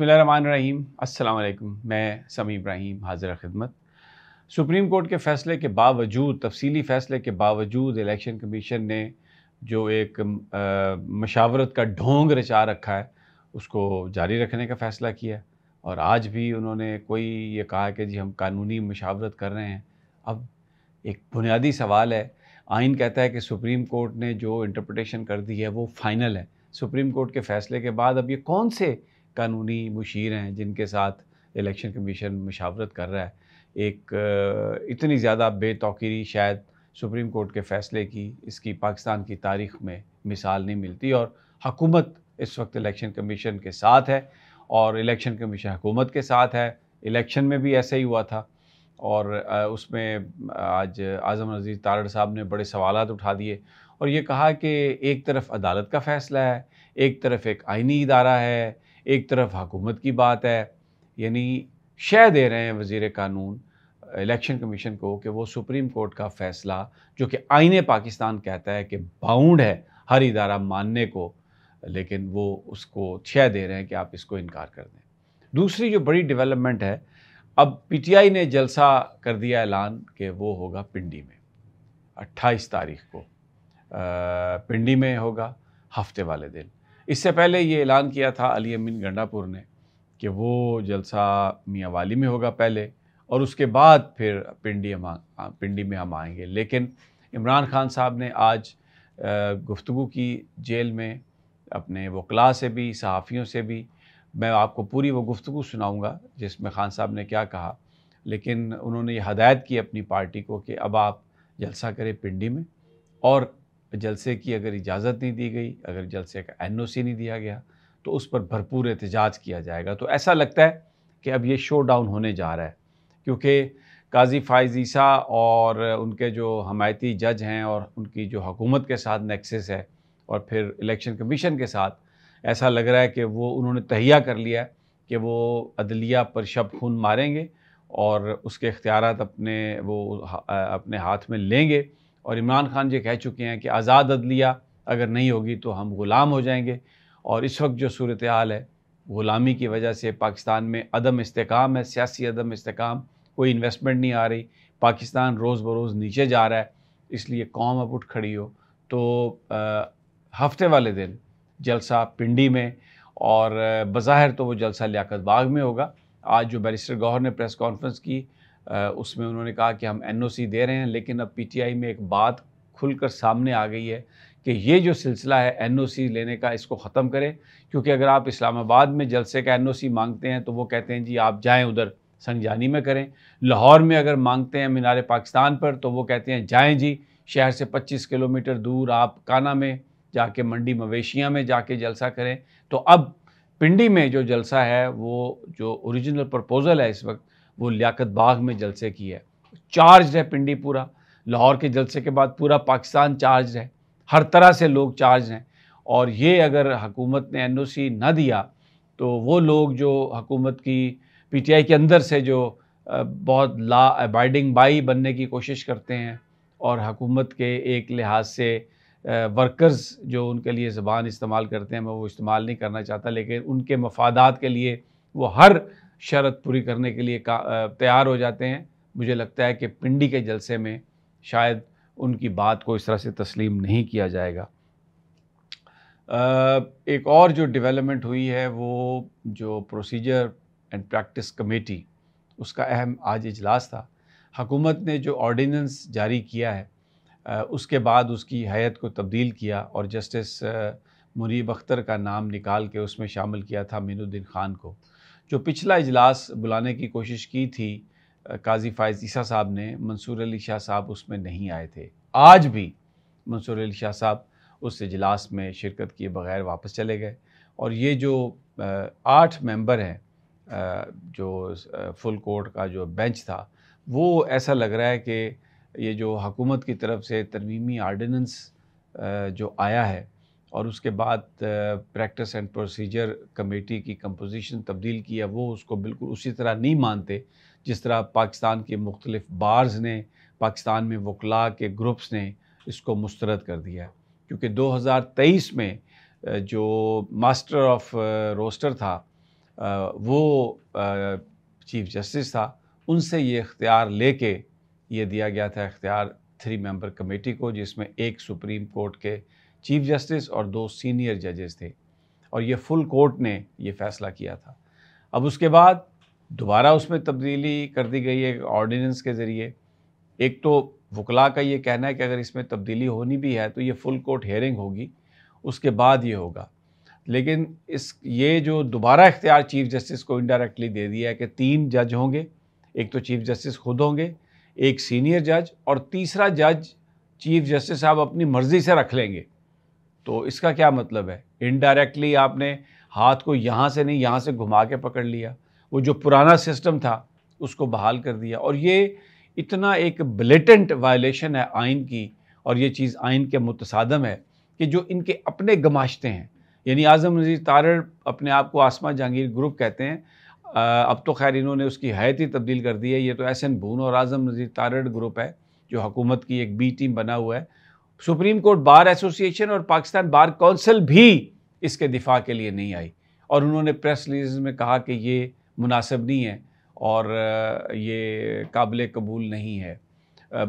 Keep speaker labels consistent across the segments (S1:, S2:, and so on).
S1: بسم اللہ الرحمن الرحیم السلام علیکم میں سمی ابراہیم حاضر خدمت سپریم کورٹ کے فیصلے کے باوجود تفصیلی فیصلے کے باوجود الیکشن کمیشن نے جو ایک مشاورت کا ڈھونگ رچا رکھا ہے اس کو جاری رکھنے کا فیصلہ کیا اور آج بھی انہوں نے کوئی یہ کہا کہ جی ہم قانونی مشاورت کر رہے ہیں اب ایک بنیادی سوال ہے آئین کہتا ہے کہ سپریم کورٹ نے جو انٹرپریٹیشن کر دی ہے وہ فائنل ہے سپریم کورٹ کے فیصلے کے بعد اب یہ کون سے قانونی مشیر ہیں جن کے ساتھ الیکشن کمیشن مشاورت کر رہا ہے ایک اتنی زیادہ بے توقیری شاید سپریم کورٹ کے فیصلے کی اس کی پاکستان کی تاریخ میں مثال نہیں ملتی اور حکومت اس وقت الیکشن کمیشن کے ساتھ ہے اور الیکشن کمیشن حکومت کے ساتھ ہے الیکشن میں بھی ایسا ہی ہوا تھا اور اس میں آج اعظم نظیر تارڑ صاحب نے بڑے سوالات اٹھا دیے اور یہ کہا کہ ایک طرف عدالت کا فیصلہ ہے ایک طرف ایک آئینی ادارہ ہے ایک طرف حکومت کی بات ہے یعنی شے دے رہے ہیں وزیر قانون الیکشن کمیشن کو کہ وہ سپریم کورٹ کا فیصلہ جو کہ آئین پاکستان کہتا ہے کہ باؤنڈ ہے ہر ادارہ ماننے کو لیکن وہ اس کو شے دے رہے ہیں کہ آپ اس کو انکار کر دیں دوسری جو بڑی ڈیولپمنٹ ہے اب پی ٹی آئی نے جلسہ کر دیا اعلان کہ وہ ہوگا پنڈی میں اٹھائیس تاریخ کو پنڈی میں ہوگا ہفتے والے دن اس سے پہلے یہ اعلان کیا تھا علی امین گنڈا پور نے کہ وہ جلسہ میاں والی میں ہوگا پہلے اور اس کے بعد پھر پنڈی ہم پنڈی میں ہم آئیں گے لیکن عمران خان صاحب نے آج گفتگو کی جیل میں اپنے وکلاء سے بھی صحافیوں سے بھی میں آپ کو پوری وہ گفتگو سناؤں گا جس میں خان صاحب نے کیا کہا لیکن انہوں نے یہ ہدایت کی اپنی پارٹی کو کہ اب آپ جلسہ کریں پنڈی میں اور جلسے کی اگر اجازت نہیں دی گئی اگر جلسے کا این او سی نہیں دیا گیا تو اس پر بھرپور احتجاج کیا جائے گا تو ایسا لگتا ہے کہ اب یہ شو ڈاؤن ہونے جا رہا ہے کیونکہ قاضی فائز عیسیٰ اور ان کے جو حمایتی جج ہیں اور ان کی جو حکومت کے ساتھ نیکسس ہے اور پھر الیکشن کمیشن کے ساتھ ایسا لگ رہا ہے کہ وہ انہوں نے تہیا کر لیا ہے کہ وہ عدلیہ پر شب خون ماریں گے اور اس کے اختیارات اپنے وہ اپنے ہاتھ میں لیں گے اور عمران خان یہ جی کہہ چکے ہیں کہ آزاد عدلیہ اگر نہیں ہوگی تو ہم غلام ہو جائیں گے اور اس وقت جو صورتحال ہے غلامی کی وجہ سے پاکستان میں عدم استحکام ہے سیاسی عدم استحکام کوئی انویسٹمنٹ نہیں آ رہی پاکستان روز بروز نیچے جا رہا ہے اس لیے قوم اب اٹھ کھڑی ہو تو ہفتے والے دن جلسہ پنڈی میں اور بظاہر تو وہ جلسہ لیاقت باغ میں ہوگا آج جو بیرسٹر گوہر نے پریس کانفرنس کی اس میں انہوں نے کہا کہ ہم این او سی دے رہے ہیں لیکن اب پی ٹی آئی میں ایک بات کھل کر سامنے آ گئی ہے کہ یہ جو سلسلہ ہے این او سی لینے کا اس کو ختم کریں کیونکہ اگر آپ اسلام آباد میں جلسے کا این او سی مانگتے ہیں تو وہ کہتے ہیں جی آپ جائیں ادھر سنجانی میں کریں لاہور میں اگر مانگتے ہیں مینار پاکستان پر تو وہ کہتے ہیں جائیں جی شہر سے پچیس کلومیٹر دور آپ کانا میں جا کے منڈی مویشیاں میں جا کے جلسہ کریں تو اب پنڈی میں جو جلسہ ہے وہ جو اوریجنل پرپوزل ہے اس وقت وہ لیاقت باغ میں جلسے کی ہے چارج ہے پنڈی پورا لاہور کے جلسے کے بعد پورا پاکستان چارج ہے ہر طرح سے لوگ چارج ہیں اور یہ اگر حکومت نے این او سی نہ دیا تو وہ لوگ جو حکومت کی پی ٹی آئی کے اندر سے جو بہت لا ابائڈنگ بائی بننے کی کوشش کرتے ہیں اور حکومت کے ایک لحاظ سے ورکرز جو ان کے لیے زبان استعمال کرتے ہیں میں وہ استعمال نہیں کرنا چاہتا لیکن ان کے مفادات کے لیے وہ ہر شرط پوری کرنے کے لیے تیار ہو جاتے ہیں مجھے لگتا ہے کہ پنڈی کے جلسے میں شاید ان کی بات کو اس طرح سے تسلیم نہیں کیا جائے گا ایک اور جو ڈیولپمنٹ ہوئی ہے وہ جو پروسیجر اینڈ پریکٹس کمیٹی اس کا اہم آج اجلاس تھا حکومت نے جو آرڈیننس جاری کیا ہے اس کے بعد اس کی حیت کو تبدیل کیا اور جسٹس مریب اختر کا نام نکال کے اس میں شامل کیا تھا مین الدین خان کو جو پچھلا اجلاس بلانے کی کوشش کی تھی قاضی فائز عیسیٰ صاحب نے منصور علی شاہ صاحب اس میں نہیں آئے تھے آج بھی منصور علی شاہ صاحب اس اجلاس میں شرکت کیے بغیر واپس چلے گئے اور یہ جو آٹھ ممبر ہیں جو فل کورٹ کا جو بینچ تھا وہ ایسا لگ رہا ہے کہ یہ جو حکومت کی طرف سے ترمیمی آرڈیننس جو آیا ہے اور اس کے بعد پریکٹس اینڈ پروسیجر کمیٹی کی کمپوزیشن تبدیل کیا وہ اس کو بالکل اسی طرح نہیں مانتے جس طرح پاکستان کے مختلف بارز نے پاکستان میں وکلاء کے گروپس نے اس کو مسترد کر دیا کیونکہ دو ہزار تیئیس میں جو ماسٹر آف روسٹر تھا وہ چیف جسٹس تھا ان سے یہ اختیار لے کے یہ دیا گیا تھا اختیار تھری ممبر کمیٹی کو جس میں ایک سپریم کورٹ کے چیف جسٹس اور دو سینئر ججز تھے اور یہ فل کورٹ نے یہ فیصلہ کیا تھا اب اس کے بعد دوبارہ اس میں تبدیلی کر دی گئی ایک آرڈیننس کے ذریعے ایک تو وکلا کا یہ کہنا ہے کہ اگر اس میں تبدیلی ہونی بھی ہے تو یہ فل کورٹ ہیئرنگ ہوگی اس کے بعد یہ ہوگا لیکن اس یہ جو دوبارہ اختیار چیف جسٹس کو انڈائریکٹلی دے دیا ہے کہ تین جج ہوں گے ایک تو چیف جسٹس خود ہوں گے ایک سینئر جج اور تیسرا جج چیف جسٹس صاحب اپنی مرضی سے رکھ لیں گے تو اس کا کیا مطلب ہے انڈائریکٹلی آپ نے ہاتھ کو یہاں سے نہیں یہاں سے گھما کے پکڑ لیا وہ جو پرانا سسٹم تھا اس کو بحال کر دیا اور یہ اتنا ایک بلیٹنٹ وائلیشن ہے آئین کی اور یہ چیز آئین کے متصادم ہے کہ جو ان کے اپنے گماشتے ہیں یعنی اعظم نظیر تارڑ اپنے آپ کو آسما جہانگیر گروپ کہتے ہیں اب تو خیر انہوں نے اس کی حیت ہی تبدیل کر دی ہے یہ تو ایسن بھون اور اعظم نظیر تارڑ گروپ ہے جو حکومت کی ایک بی ٹیم بنا ہوا ہے سپریم کورٹ بار ایسوسیشن اور پاکستان بار کونسل بھی اس کے دفاع کے لیے نہیں آئی اور انہوں نے پریس ریلیز میں کہا کہ یہ مناسب نہیں ہے اور یہ قابل قبول نہیں ہے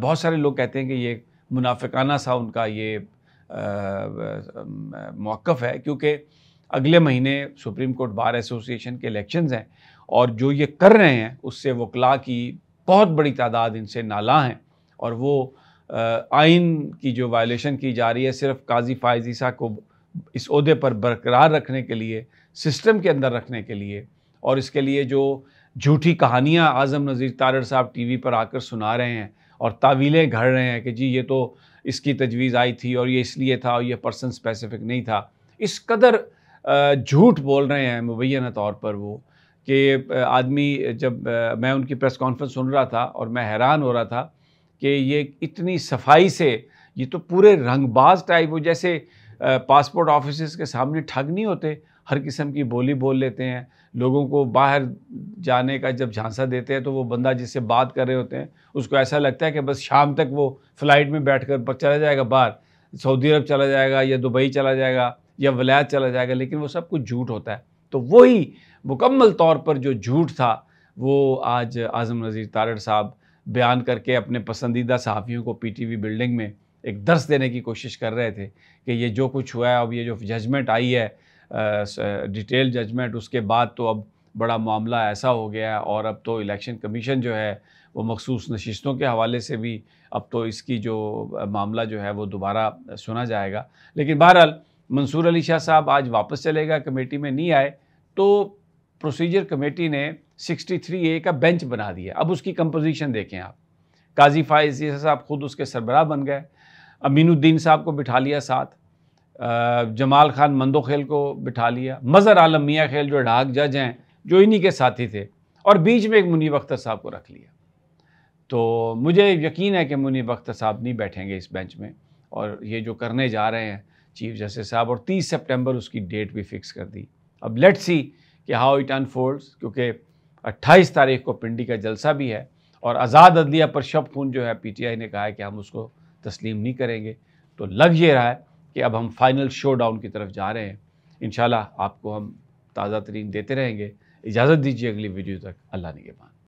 S1: بہت سارے لوگ کہتے ہیں کہ یہ منافقانہ سا ان کا یہ موقف ہے کیونکہ اگلے مہینے سپریم کورٹ بار ایسوسیشن کے الیکشنز ہیں اور جو یہ کر رہے ہیں اس سے وکلاء کی بہت بڑی تعداد ان سے نالا ہیں اور وہ آئین کی جو وائلیشن کی جا رہی ہے صرف قاضی فائز عیسیٰ کو اس عہدے پر برقرار رکھنے کے لیے سسٹم کے اندر رکھنے کے لیے اور اس کے لیے جو جھوٹی کہانیاں اعظم نذیر تارر صاحب ٹی وی پر آ کر سنا رہے ہیں اور تعویلیں گھڑ رہے ہیں کہ جی یہ تو اس کی تجویز آئی تھی اور یہ اس لیے تھا اور یہ پرسن اسپیسیفک نہیں تھا اس قدر جھوٹ بول رہے ہیں مبینہ طور پر وہ کہ آدمی جب میں ان کی پریس کانفرنس سن رہا تھا اور میں حیران ہو رہا تھا کہ یہ اتنی صفائی سے یہ تو پورے رنگ باز ٹائپ ہو جیسے پاسپورٹ آفیسز کے سامنے ٹھگ نہیں ہوتے ہر قسم کی بولی بول لیتے ہیں لوگوں کو باہر جانے کا جب جھانسا دیتے ہیں تو وہ بندہ جس سے بات کر رہے ہوتے ہیں اس کو ایسا لگتا ہے کہ بس شام تک وہ فلائٹ میں بیٹھ کر چلا جائے گا باہر سعودی عرب چلا جائے گا یا دبئی چلا جائے گا یا ولایت چلا جائے گا لیکن وہ سب کچھ جھوٹ ہوتا ہے تو وہی مکمل طور پر جو جھوٹ تھا وہ آج اعظم نذیر تارڑ صاحب بیان کر کے اپنے پسندیدہ صحافیوں کو پی ٹی وی بلڈنگ میں ایک درس دینے کی کوشش کر رہے تھے کہ یہ جو کچھ ہوا ہے اب یہ جو ججمنٹ آئی ہے ڈیٹیل ججمنٹ اس کے بعد تو اب بڑا معاملہ ایسا ہو گیا ہے اور اب تو الیکشن کمیشن جو ہے وہ مخصوص نشستوں کے حوالے سے بھی اب تو اس کی جو معاملہ جو ہے وہ دوبارہ سنا جائے گا لیکن بہرحال منصور علی شاہ صاحب آج واپس چلے گا کمیٹی میں نہیں آئے تو پروسیجر کمیٹی نے سکسٹی تھری اے کا بینچ بنا دیا اب اس کی کمپوزیشن دیکھیں آپ قاضی فائز صاحب خود اس کے سربراہ بن گئے امین الدین صاحب کو بٹھا لیا ساتھ جمال خان مندو خیل کو بٹھا لیا مظہر عالم میاں خیل جو ڈھاک جج ہیں جو انہی کے ساتھی تھے اور بیچ میں ایک منی اختر صاحب کو رکھ لیا تو مجھے یقین ہے کہ منی اختر صاحب نہیں بیٹھیں گے اس بینچ میں اور یہ جو کرنے جا رہے ہیں چیف جسٹس صاحب اور تیس سپٹمبر اس کی ڈیٹ بھی فکس کر دی اب لیٹ سی کہ ہاؤ اٹ انفولڈز کیونکہ اٹھائیس تاریخ کو پنڈی کا جلسہ بھی ہے اور آزاد عدلیہ پر شب خون جو ہے پی ٹی آئی نے کہا ہے کہ ہم اس کو تسلیم نہیں کریں گے تو لگ یہ رہا ہے کہ اب ہم فائنل شو ڈاؤن کی طرف جا رہے ہیں انشاءاللہ آپ کو ہم تازہ ترین دیتے رہیں گے اجازت دیجیے اگلی ویڈیو تک اللہ نگہبان